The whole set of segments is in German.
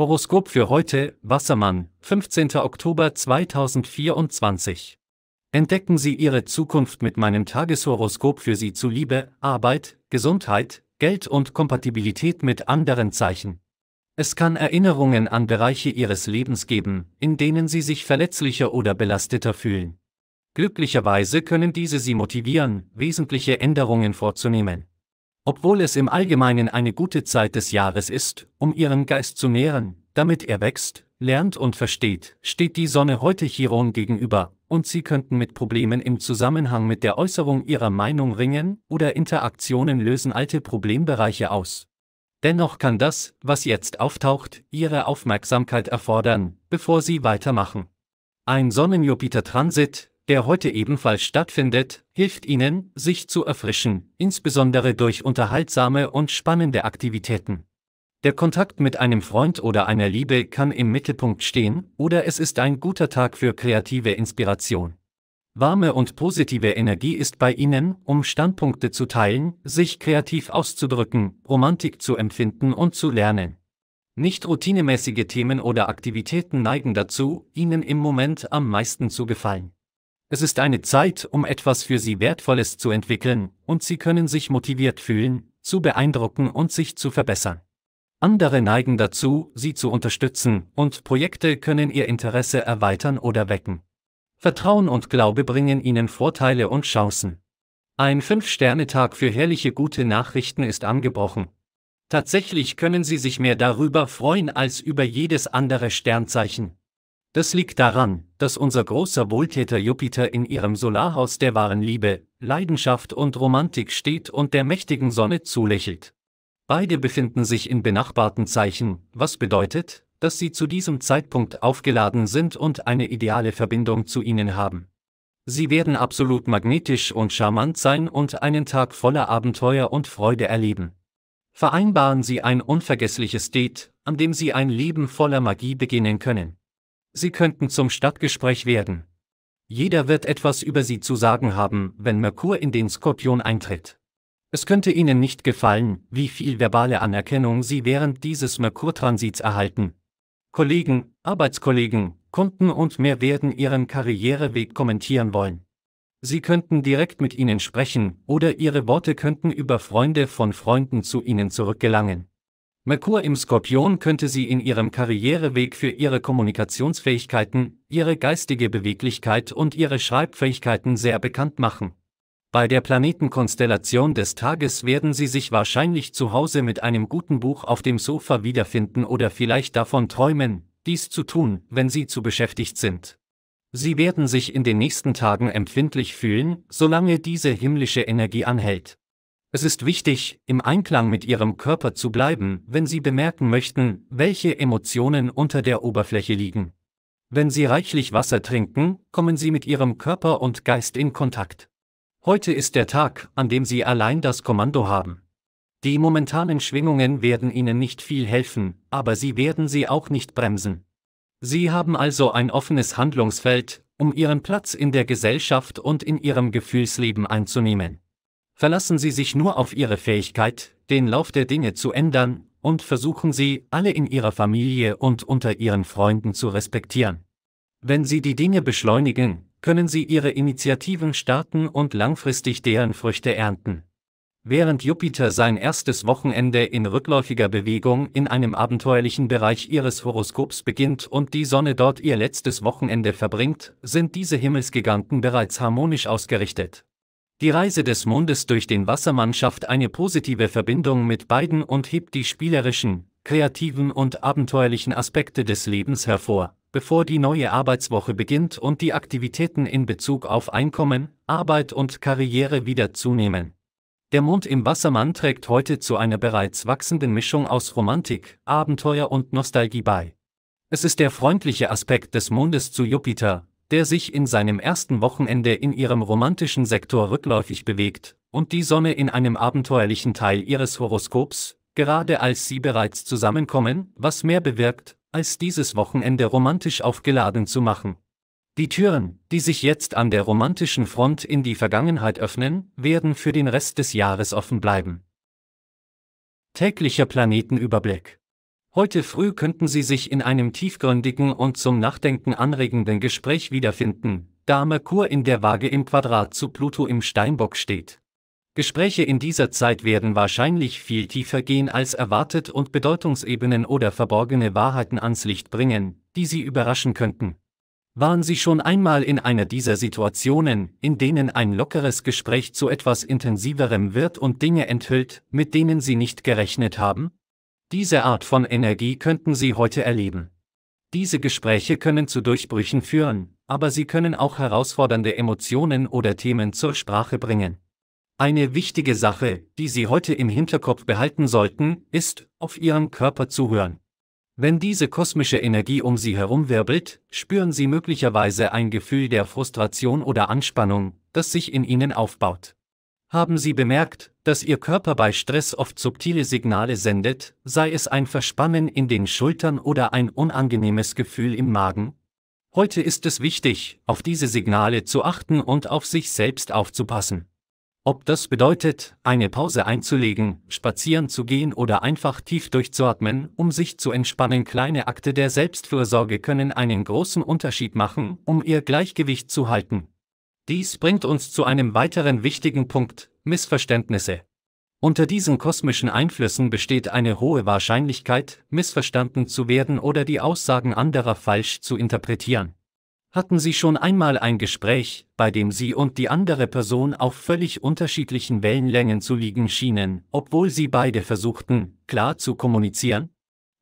Horoskop für heute, Wassermann, 15. Oktober 2024. Entdecken Sie Ihre Zukunft mit meinem Tageshoroskop für Sie zu Liebe, Arbeit, Gesundheit, Geld und Kompatibilität mit anderen Zeichen. Es kann Erinnerungen an Bereiche Ihres Lebens geben, in denen Sie sich verletzlicher oder belasteter fühlen. Glücklicherweise können diese Sie motivieren, wesentliche Änderungen vorzunehmen. Obwohl es im Allgemeinen eine gute Zeit des Jahres ist, um ihren Geist zu nähren, damit er wächst, lernt und versteht, steht die Sonne heute Chiron gegenüber, und sie könnten mit Problemen im Zusammenhang mit der Äußerung ihrer Meinung ringen oder Interaktionen lösen alte Problembereiche aus. Dennoch kann das, was jetzt auftaucht, ihre Aufmerksamkeit erfordern, bevor sie weitermachen. Ein Sonnenjupiter-Transit, der heute ebenfalls stattfindet, hilft Ihnen, sich zu erfrischen, insbesondere durch unterhaltsame und spannende Aktivitäten. Der Kontakt mit einem Freund oder einer Liebe kann im Mittelpunkt stehen, oder es ist ein guter Tag für kreative Inspiration. Warme und positive Energie ist bei Ihnen, um Standpunkte zu teilen, sich kreativ auszudrücken, Romantik zu empfinden und zu lernen. Nicht routinemäßige Themen oder Aktivitäten neigen dazu, Ihnen im Moment am meisten zu gefallen. Es ist eine Zeit, um etwas für Sie Wertvolles zu entwickeln, und Sie können sich motiviert fühlen, zu beeindrucken und sich zu verbessern. Andere neigen dazu, Sie zu unterstützen, und Projekte können Ihr Interesse erweitern oder wecken. Vertrauen und Glaube bringen Ihnen Vorteile und Chancen. Ein fünf sterne tag für herrliche gute Nachrichten ist angebrochen. Tatsächlich können Sie sich mehr darüber freuen als über jedes andere Sternzeichen. Das liegt daran, dass unser großer Wohltäter Jupiter in ihrem Solarhaus der wahren Liebe, Leidenschaft und Romantik steht und der mächtigen Sonne zulächelt. Beide befinden sich in benachbarten Zeichen, was bedeutet, dass sie zu diesem Zeitpunkt aufgeladen sind und eine ideale Verbindung zu ihnen haben. Sie werden absolut magnetisch und charmant sein und einen Tag voller Abenteuer und Freude erleben. Vereinbaren Sie ein unvergessliches Date, an dem Sie ein Leben voller Magie beginnen können. Sie könnten zum Stadtgespräch werden. Jeder wird etwas über sie zu sagen haben, wenn Merkur in den Skorpion eintritt. Es könnte Ihnen nicht gefallen, wie viel verbale Anerkennung Sie während dieses Merkur-Transits erhalten. Kollegen, Arbeitskollegen, Kunden und mehr werden Ihren Karriereweg kommentieren wollen. Sie könnten direkt mit Ihnen sprechen oder Ihre Worte könnten über Freunde von Freunden zu Ihnen zurückgelangen. Merkur im Skorpion könnte sie in ihrem Karriereweg für ihre Kommunikationsfähigkeiten, ihre geistige Beweglichkeit und ihre Schreibfähigkeiten sehr bekannt machen. Bei der Planetenkonstellation des Tages werden Sie sich wahrscheinlich zu Hause mit einem guten Buch auf dem Sofa wiederfinden oder vielleicht davon träumen, dies zu tun, wenn Sie zu beschäftigt sind. Sie werden sich in den nächsten Tagen empfindlich fühlen, solange diese himmlische Energie anhält. Es ist wichtig, im Einklang mit Ihrem Körper zu bleiben, wenn Sie bemerken möchten, welche Emotionen unter der Oberfläche liegen. Wenn Sie reichlich Wasser trinken, kommen Sie mit Ihrem Körper und Geist in Kontakt. Heute ist der Tag, an dem Sie allein das Kommando haben. Die momentanen Schwingungen werden Ihnen nicht viel helfen, aber sie werden Sie auch nicht bremsen. Sie haben also ein offenes Handlungsfeld, um Ihren Platz in der Gesellschaft und in Ihrem Gefühlsleben einzunehmen verlassen Sie sich nur auf Ihre Fähigkeit, den Lauf der Dinge zu ändern, und versuchen Sie, alle in Ihrer Familie und unter Ihren Freunden zu respektieren. Wenn Sie die Dinge beschleunigen, können Sie Ihre Initiativen starten und langfristig deren Früchte ernten. Während Jupiter sein erstes Wochenende in rückläufiger Bewegung in einem abenteuerlichen Bereich Ihres Horoskops beginnt und die Sonne dort ihr letztes Wochenende verbringt, sind diese Himmelsgiganten bereits harmonisch ausgerichtet die Reise des Mondes durch den Wassermann schafft eine positive Verbindung mit beiden und hebt die spielerischen, kreativen und abenteuerlichen Aspekte des Lebens hervor, bevor die neue Arbeitswoche beginnt und die Aktivitäten in Bezug auf Einkommen, Arbeit und Karriere wieder zunehmen. Der Mond im Wassermann trägt heute zu einer bereits wachsenden Mischung aus Romantik, Abenteuer und Nostalgie bei. Es ist der freundliche Aspekt des Mondes zu Jupiter, der sich in seinem ersten Wochenende in ihrem romantischen Sektor rückläufig bewegt, und die Sonne in einem abenteuerlichen Teil ihres Horoskops, gerade als sie bereits zusammenkommen, was mehr bewirkt, als dieses Wochenende romantisch aufgeladen zu machen. Die Türen, die sich jetzt an der romantischen Front in die Vergangenheit öffnen, werden für den Rest des Jahres offen bleiben. Täglicher Planetenüberblick Heute früh könnten Sie sich in einem tiefgründigen und zum Nachdenken anregenden Gespräch wiederfinden, da Merkur in der Waage im Quadrat zu Pluto im Steinbock steht. Gespräche in dieser Zeit werden wahrscheinlich viel tiefer gehen als erwartet und Bedeutungsebenen oder verborgene Wahrheiten ans Licht bringen, die Sie überraschen könnten. Waren Sie schon einmal in einer dieser Situationen, in denen ein lockeres Gespräch zu etwas intensiverem wird und Dinge enthüllt, mit denen Sie nicht gerechnet haben? Diese Art von Energie könnten Sie heute erleben. Diese Gespräche können zu Durchbrüchen führen, aber sie können auch herausfordernde Emotionen oder Themen zur Sprache bringen. Eine wichtige Sache, die Sie heute im Hinterkopf behalten sollten, ist, auf Ihren Körper zu hören. Wenn diese kosmische Energie um Sie herumwirbelt, spüren Sie möglicherweise ein Gefühl der Frustration oder Anspannung, das sich in Ihnen aufbaut. Haben Sie bemerkt, dass Ihr Körper bei Stress oft subtile Signale sendet, sei es ein Verspannen in den Schultern oder ein unangenehmes Gefühl im Magen? Heute ist es wichtig, auf diese Signale zu achten und auf sich selbst aufzupassen. Ob das bedeutet, eine Pause einzulegen, spazieren zu gehen oder einfach tief durchzuatmen, um sich zu entspannen, kleine Akte der Selbstfürsorge können einen großen Unterschied machen, um ihr Gleichgewicht zu halten. Dies bringt uns zu einem weiteren wichtigen Punkt, Missverständnisse. Unter diesen kosmischen Einflüssen besteht eine hohe Wahrscheinlichkeit, missverstanden zu werden oder die Aussagen anderer falsch zu interpretieren. Hatten Sie schon einmal ein Gespräch, bei dem Sie und die andere Person auf völlig unterschiedlichen Wellenlängen zu liegen schienen, obwohl Sie beide versuchten, klar zu kommunizieren?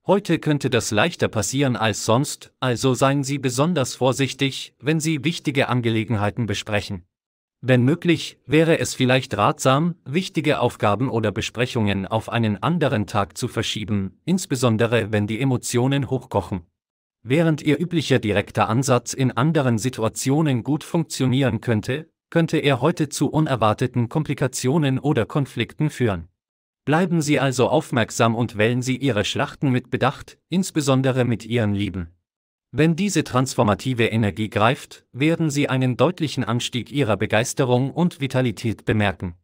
Heute könnte das leichter passieren als sonst, also seien Sie besonders vorsichtig, wenn Sie wichtige Angelegenheiten besprechen. Wenn möglich, wäre es vielleicht ratsam, wichtige Aufgaben oder Besprechungen auf einen anderen Tag zu verschieben, insbesondere wenn die Emotionen hochkochen. Während Ihr üblicher direkter Ansatz in anderen Situationen gut funktionieren könnte, könnte er heute zu unerwarteten Komplikationen oder Konflikten führen. Bleiben Sie also aufmerksam und wählen Sie Ihre Schlachten mit Bedacht, insbesondere mit Ihren Lieben. Wenn diese transformative Energie greift, werden Sie einen deutlichen Anstieg Ihrer Begeisterung und Vitalität bemerken.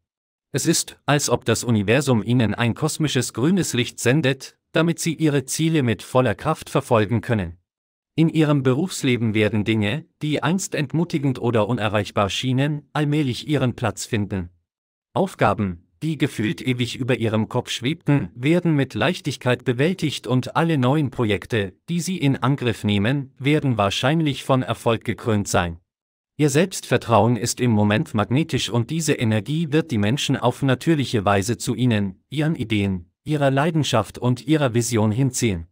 Es ist, als ob das Universum Ihnen ein kosmisches grünes Licht sendet, damit Sie Ihre Ziele mit voller Kraft verfolgen können. In Ihrem Berufsleben werden Dinge, die einst entmutigend oder unerreichbar schienen, allmählich ihren Platz finden. Aufgaben, die gefühlt ewig über ihrem Kopf schwebten, werden mit Leichtigkeit bewältigt und alle neuen Projekte, die sie in Angriff nehmen, werden wahrscheinlich von Erfolg gekrönt sein. Ihr Selbstvertrauen ist im Moment magnetisch und diese Energie wird die Menschen auf natürliche Weise zu ihnen, ihren Ideen, ihrer Leidenschaft und ihrer Vision hinziehen.